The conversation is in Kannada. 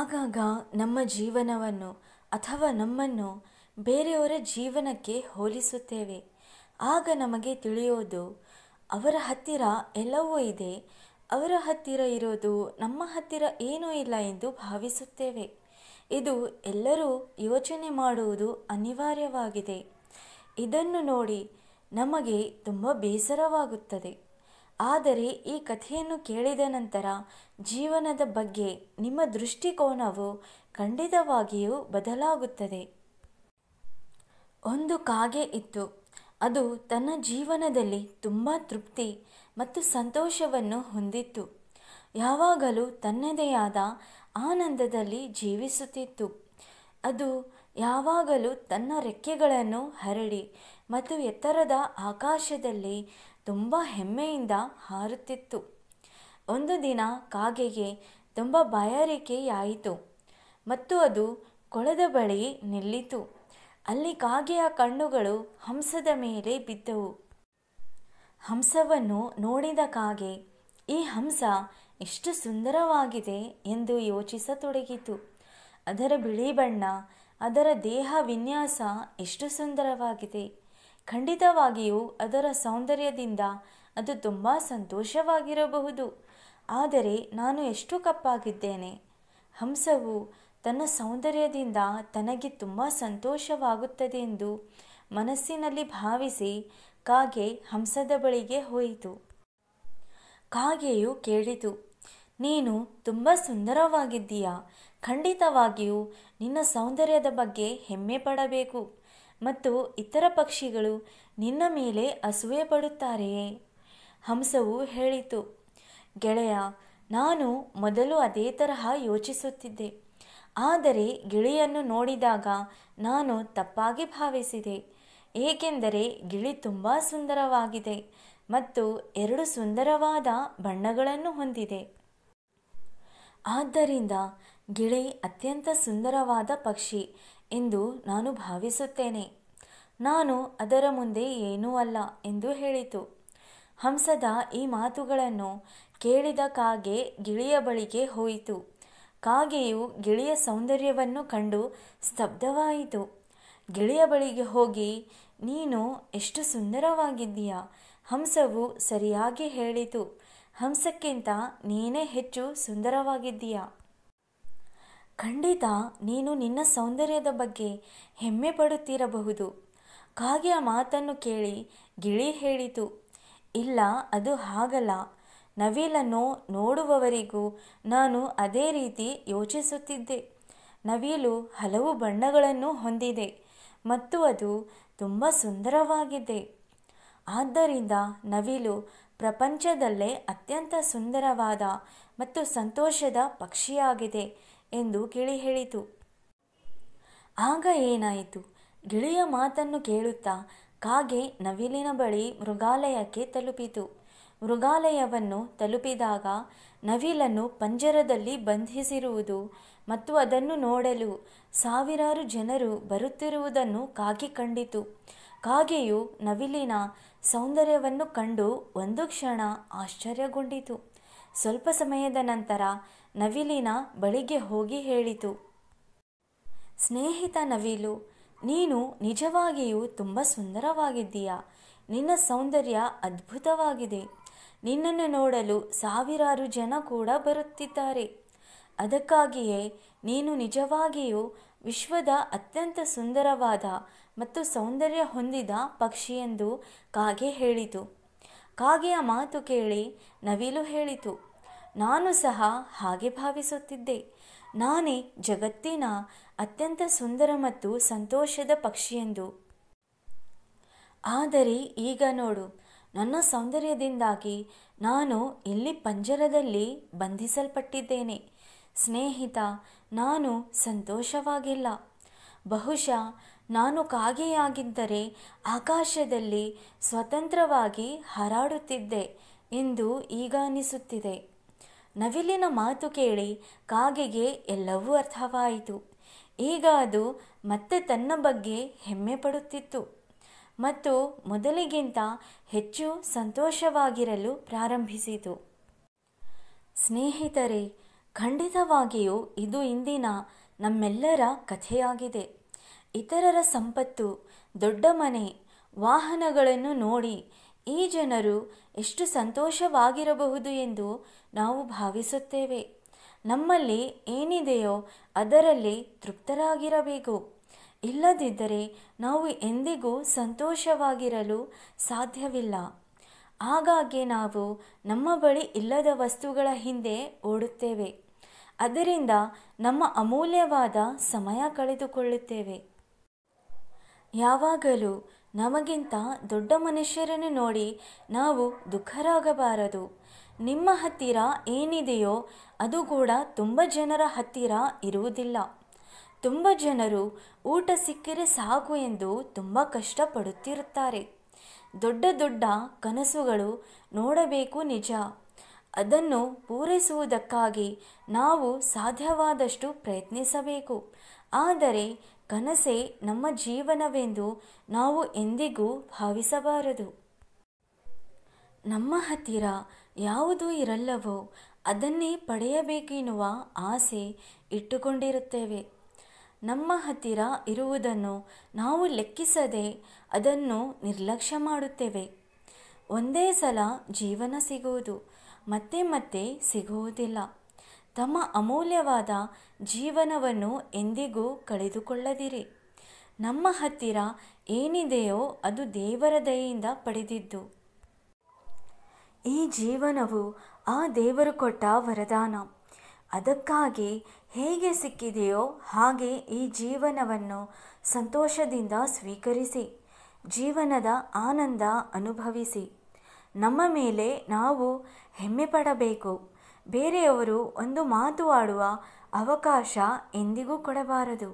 ಆಗಾಗ ನಮ್ಮ ಜೀವನವನ್ನು ಅಥವಾ ನಮ್ಮನ್ನು ಬೇರೆಯವರ ಜೀವನಕ್ಕೆ ಹೋಲಿಸುತ್ತೇವೆ ಆಗ ನಮಗೆ ತಿಳಿಯೋದು ಅವರ ಹತ್ತಿರ ಎಲ್ಲವೂ ಇದೆ ಅವರ ಹತ್ತಿರ ಇರೋದು ನಮ್ಮ ಹತ್ತಿರ ಏನೂ ಇಲ್ಲ ಎಂದು ಭಾವಿಸುತ್ತೇವೆ ಇದು ಎಲ್ಲರೂ ಯೋಚನೆ ಮಾಡುವುದು ಅನಿವಾರ್ಯವಾಗಿದೆ ಇದನ್ನು ನೋಡಿ ನಮಗೆ ತುಂಬ ಬೇಸರವಾಗುತ್ತದೆ ಆದರೆ ಈ ಕಥೆಯನ್ನು ಕೇಳಿದ ನಂತರ ಜೀವನದ ಬಗ್ಗೆ ನಿಮ್ಮ ದೃಷ್ಟಿಕೋನವು ಖಂಡಿತವಾಗಿಯೂ ಬದಲಾಗುತ್ತದೆ ಒಂದು ಕಾಗೆ ಇತ್ತು ಅದು ತನ್ನ ಜೀವನದಲ್ಲಿ ತುಂಬ ತೃಪ್ತಿ ಮತ್ತು ಸಂತೋಷವನ್ನು ಹೊಂದಿತ್ತು ಯಾವಾಗಲೂ ತನ್ನದೇ ಆದ ಆನಂದದಲ್ಲಿ ಜೀವಿಸುತ್ತಿತ್ತು ಅದು ಯಾವಾಗಲೂ ತನ್ನ ರೆಕ್ಕೆಗಳನ್ನು ಹರಡಿ ಮತ್ತು ಎತ್ತರದ ಆಕಾಶದಲ್ಲಿ ತುಂಬ ಹೆಮ್ಮೆಯಿಂದ ಹಾರುತ್ತಿತ್ತು ಒಂದು ದಿನ ಕಾಗೆಗೆ ತುಂಬ ಬಯಾರಿಕೆಯಾಯಿತು ಮತ್ತು ಅದು ಕೊಳದ ಬಳಿ ನಿಲ್ಲಿತು ಅಲ್ಲಿ ಕಾಗೆಯ ಕಣ್ಣುಗಳು ಹಂಸದ ಮೇಲೆ ಬಿದ್ದವು ಹಂಸವನ್ನು ನೋಡಿದ ಕಾಗೆ ಈ ಹಂಸ ಎಷ್ಟು ಸುಂದರವಾಗಿದೆ ಎಂದು ಯೋಚಿಸತೊಡಗಿತು ಅದರ ಬಿಳಿ ಬಣ್ಣ ಅದರ ದೇಹ ವಿನ್ಯಾಸ ಎಷ್ಟು ಸುಂದರವಾಗಿದೆ ಖಂಡಿತವಾಗಿಯೂ ಅದರ ಸೌಂದರ್ಯದಿಂದ ಅದು ತುಂಬ ಸಂತೋಷವಾಗಿರಬಹುದು ಆದರೆ ನಾನು ಎಷ್ಟು ಕಪ್ಪಾಗಿದ್ದೇನೆ ಹಂಸವು ತನ್ನ ಸೌಂದರ್ಯದಿಂದ ತನಗೆ ತುಂಬ ಸಂತೋಷವಾಗುತ್ತದೆ ಎಂದು ಮನಸ್ಸಿನಲ್ಲಿ ಭಾವಿಸಿ ಕಾಗೆ ಹಂಸದ ಬಳಿಗೆ ಹೋಯಿತು ಕಾಗೆಯು ಕೇಳಿತು ನೀನು ತುಂಬ ಸುಂದರವಾಗಿದ್ದೀಯಾ ಖಂಡಿತವಾಗಿಯೂ ನಿನ್ನ ಸೌಂದರ್ಯದ ಬಗ್ಗೆ ಹೆಮ್ಮೆ ಪಡಬೇಕು ಮತ್ತು ಇತರ ಪಕ್ಷಿಗಳು ನಿನ್ನ ಮೇಲೆ ಅಸೂಯೆ ಪಡುತ್ತಾರೆಯೇ ಹಂಸವು ಹೇಳಿತು ಗೆಳೆಯ ನಾನು ಮೊದಲು ಅದೇ ತರಹ ಯೋಚಿಸುತ್ತಿದ್ದೆ ಆದರೆ ಗಿಳಿಯನ್ನು ನೋಡಿದಾಗ ನಾನು ತಪ್ಪಾಗಿ ಭಾವಿಸಿದೆ ಏಕೆಂದರೆ ಗಿಳಿ ತುಂಬ ಸುಂದರವಾಗಿದೆ ಮತ್ತು ಎರಡು ಸುಂದರವಾದ ಬಣ್ಣಗಳನ್ನು ಹೊಂದಿದೆ ಆದ್ದರಿಂದ ಗಿಳಿ ಅತ್ಯಂತ ಸುಂದರವಾದ ಪಕ್ಷಿ ಎಂದು ನಾನು ಭಾವಿಸುತ್ತೇನೆ ನಾನು ಅದರ ಮುಂದೆ ಏನೂ ಅಲ್ಲ ಎಂದು ಹೇಳಿತು ಹಂಸದ ಈ ಮಾತುಗಳನ್ನು ಕೇಳಿದ ಕಾಗೆ ಗಿಳಿಯ ಬಳಿಗೆ ಹೋಯಿತು ಕಾಗೆಯು ಗಿಳಿಯ ಸೌಂದರ್ಯವನ್ನು ಕಂಡು ಸ್ತಬ್ಧವಾಯಿತು ಗಿಳಿಯ ಬಳಿಗೆ ಹೋಗಿ ನೀನು ಎಷ್ಟು ಸುಂದರವಾಗಿದ್ದೀಯ ಹಂಸವು ಸರಿಯಾಗಿ ಹೇಳಿತು ಹಂಸಕ್ಕಿಂತ ನೀನೇ ಹೆಚ್ಚು ಸುಂದರವಾಗಿದ್ದೀಯಾ ಖಂಡಿತ ನೀನು ನಿನ್ನ ಸೌಂದರ್ಯದ ಬಗ್ಗೆ ಹೆಮ್ಮೆ ಪಡುತ್ತಿರಬಹುದು ಕಾಗೆಯ ಮಾತನ್ನು ಕೇಳಿ ಗಿಳಿ ಹೇಳಿತು ಇಲ್ಲ ಅದು ಹಾಗಲ್ಲ ನವಿಲನ್ನು ನೋಡುವವರಿಗೂ ನಾನು ಅದೇ ರೀತಿ ಯೋಚಿಸುತ್ತಿದ್ದೆ ನವಿಲು ಹಲವು ಬಣ್ಣಗಳನ್ನು ಹೊಂದಿದೆ ಮತ್ತು ಅದು ತುಂಬ ಸುಂದರವಾಗಿದೆ ಆದ್ದರಿಂದ ನವಿಲು ಪ್ರಪಂಚದಲ್ಲೇ ಅತ್ಯಂತ ಸುಂದರವಾದ ಮತ್ತು ಸಂತೋಷದ ಪಕ್ಷಿಯಾಗಿದೆ ಎಂದು ಕಿಳಿ ಹೇಳಿತು ಆಗ ಏನಾಯಿತು ಗಿಳಿಯ ಮಾತನ್ನು ಕೇಳುತ್ತಾ ಕಾಗೆ ನವಿಲಿನ ಬಳಿ ಮೃಗಾಲಯಕ್ಕೆ ತಲುಪಿತು ಮೃಗಾಲಯವನ್ನು ತಲುಪಿದಾಗ ನವಿಲನ್ನು ಪಂಜರದಲ್ಲಿ ಬಂಧಿಸಿರುವುದು ಮತ್ತು ಅದನ್ನು ನೋಡಲು ಸಾವಿರಾರು ಜನರು ಬರುತ್ತಿರುವುದನ್ನು ಕಾಗೆ ಕಂಡಿತು ಕಾಗೆಯು ನವಿಲಿನ ಸೌಂದರ್ಯವನ್ನು ಕಂಡು ಒಂದು ಕ್ಷಣ ಆಶ್ಚರ್ಯಗೊಂಡಿತು ಸ್ವಲ್ಪ ಸಮಯದ ನಂತರ ನವಿಲಿನ ಬಳಿಗೆ ಹೋಗಿ ಹೇಳಿತು ಸ್ನೇಹಿತ ನವಿಲು ನೀನು ನಿಜವಾಗಿಯೂ ತುಂಬ ಸುಂದರವಾಗಿದ್ದೀಯ ನಿನ್ನ ಸೌಂದರ್ಯ ಅದ್ಭುತವಾಗಿದೆ ನಿನ್ನನ್ನು ನೋಡಲು ಸಾವಿರಾರು ಜನ ಕೂಡ ಬರುತ್ತಿದ್ದಾರೆ ಅದಕ್ಕಾಗಿಯೇ ನೀನು ನಿಜವಾಗಿಯೂ ವಿಶ್ವದ ಅತ್ಯಂತ ಸುಂದರವಾದ ಮತ್ತು ಸೌಂದರ್ಯ ಹೊಂದಿದ ಪಕ್ಷಿಯೆಂದು ಕಾಗೆ ಹೇಳಿತು ಕಾಗೆಯ ಮಾತು ಕೇಳಿ ನವಿಲು ಹೇಳಿತು ನಾನು ಸಹ ಹಾಗೆ ಭಾವಿಸುತ್ತಿದ್ದೆ ನಾನೇ ಜಗತ್ತಿನ ಅತ್ಯಂತ ಸುಂದರ ಮತ್ತು ಸಂತೋಷದ ಪಕ್ಷಿಯೆಂದು ಆದರೆ ಈಗ ನೋಡು ನನ್ನ ಸೌಂದರ್ಯದಿಂದಾಗಿ ನಾನು ಇಲ್ಲಿ ಪಂಜರದಲ್ಲಿ ಬಂಧಿಸಲ್ಪಟ್ಟಿದ್ದೇನೆ ಸ್ನೇಹಿತ ನಾನು ಸಂತೋಷವಾಗಿಲ್ಲ ಬಹುಶಃ ನಾನು ಕಾಗೆಯಾಗಿದ್ದರೆ ಆಕಾಶದಲ್ಲಿ ಸ್ವತಂತ್ರವಾಗಿ ಹಾರಾಡುತ್ತಿದ್ದೆ ಎಂದು ಈಗ ಅನಿಸುತ್ತಿದೆ ನವಿಲಿನ ಮಾತು ಕೇಳಿ ಕಾಗೆಗೆ ಎಲ್ಲವೂ ಅರ್ಥವಾಯಿತು ಈಗ ಅದು ಮತ್ತೆ ತನ್ನ ಬಗ್ಗೆ ಹೆಮ್ಮೆ ಪಡುತ್ತಿತ್ತು ಮತ್ತು ಮೊದಲಿಗಿಂತ ಹೆಚ್ಚು ಸಂತೋಷವಾಗಿರಲು ಪ್ರಾರಂಭಿಸಿತು ಸ್ನೇಹಿತರೆ ಖಂಡಿತವಾಗಿಯೂ ಇದು ಇಂದಿನ ನಮ್ಮೆಲ್ಲರ ಕಥೆಯಾಗಿದೆ ಇತರರ ಸಂಪತ್ತು ದೊಡ್ಡ ಮನೆ ವಾಹನಗಳನ್ನು ನೋಡಿ ಈ ಜನರು ಎಷ್ಟು ಸಂತೋಷವಾಗಿರಬಹುದು ಎಂದು ನಾವು ಭಾವಿಸುತ್ತೇವೆ ನಮ್ಮಲ್ಲಿ ಏನಿದೆಯೋ ಅದರಲ್ಲಿ ತೃಪ್ತರಾಗಿರಬೇಕು ಇಲ್ಲದಿದ್ದರೆ ನಾವು ಎಂದಿಗೂ ಸಂತೋಷವಾಗಿರಲು ಸಾಧ್ಯವಿಲ್ಲ ಹಾಗಾಗಿ ನಾವು ನಮ್ಮ ಬಳಿ ಇಲ್ಲದ ವಸ್ತುಗಳ ಹಿಂದೆ ಓಡುತ್ತೇವೆ ಅದರಿಂದ ನಮ್ಮ ಅಮೂಲ್ಯವಾದ ಸಮಯ ಕಳೆದುಕೊಳ್ಳುತ್ತೇವೆ ಯಾವಾಗಲೂ ನಮಗಿಂತ ದೊಡ್ಡ ಮನುಷ್ಯರನ್ನು ನೋಡಿ ನಾವು ದುಃಖರಾಗಬಾರದು ನಿಮ್ಮ ಹತ್ತಿರ ಏನಿದೆಯೋ ಅದು ಕೂಡ ತುಂಬ ಜನರ ಹತ್ತಿರ ಇರುವುದಿಲ್ಲ ತುಂಬ ಜನರು ಊಟ ಸಿಕ್ಕರೆ ಸಾಕು ಎಂದು ತುಂಬ ಕಷ್ಟಪಡುತ್ತಿರುತ್ತಾರೆ ದೊಡ್ಡ ದೊಡ್ಡ ಕನಸುಗಳು ನೋಡಬೇಕು ನಿಜ ಅದನ್ನು ಪೂರೈಸುವುದಕ್ಕಾಗಿ ನಾವು ಸಾಧ್ಯವಾದಷ್ಟು ಪ್ರಯತ್ನಿಸಬೇಕು ಆದರೆ ಕನಸೇ ನಮ್ಮ ಜೀವನವೆಂದು ನಾವು ಎಂದಿಗೂ ಭಾವಿಸಬಾರದು ನಮ್ಮ ಹತ್ತಿರ ಯಾವುದು ಇರಲ್ಲವೋ ಅದನ್ನೇ ಪಡೆಯಬೇಕೆನ್ನುವ ಆಸೆ ಇಟ್ಟುಕೊಂಡಿರುತ್ತೇವೆ ನಮ್ಮ ಹತ್ತಿರ ಇರುವುದನ್ನು ನಾವು ಲೆಕ್ಕಿಸದೆ ಅದನ್ನು ನಿರ್ಲಕ್ಷ್ಯ ಮಾಡುತ್ತೇವೆ ಒಂದೇ ಸಲ ಜೀವನ ಸಿಗುವುದು ಮತ್ತೆ ಮತ್ತೆ ಸಿಗುವುದಿಲ್ಲ ತಮ್ಮ ಅಮೂಲ್ಯವಾದ ಜೀವನವನ್ನು ಎಂದಿಗೂ ಕಳೆದುಕೊಳ್ಳದಿರಿ ನಮ್ಮ ಹತ್ತಿರ ಏನಿದೆಯೋ ಅದು ದೇವರ ದಯೆಯಿಂದ ಪಡೆದಿದ್ದು ಈ ಜೀವನವು ಆ ದೇವರು ಕೊಟ್ಟ ವರದಾನ ಅದಕ್ಕಾಗಿ ಹೇಗೆ ಸಿಕ್ಕಿದೆಯೋ ಹಾಗೆ ಈ ಜೀವನವನ್ನು ಸಂತೋಷದಿಂದ ಸ್ವೀಕರಿಸಿ ಜೀವನದ ಆನಂದ ಅನುಭವಿಸಿ ನಮ್ಮ ಮೇಲೆ ನಾವು ಹೆಮ್ಮೆ ಪಡಬೇಕು ಬೇರೆಯವರು ಒಂದು ಮಾತು ಆಡುವ ಅವಕಾಶ ಎಂದಿಗೂ ಕೊಡಬಾರದು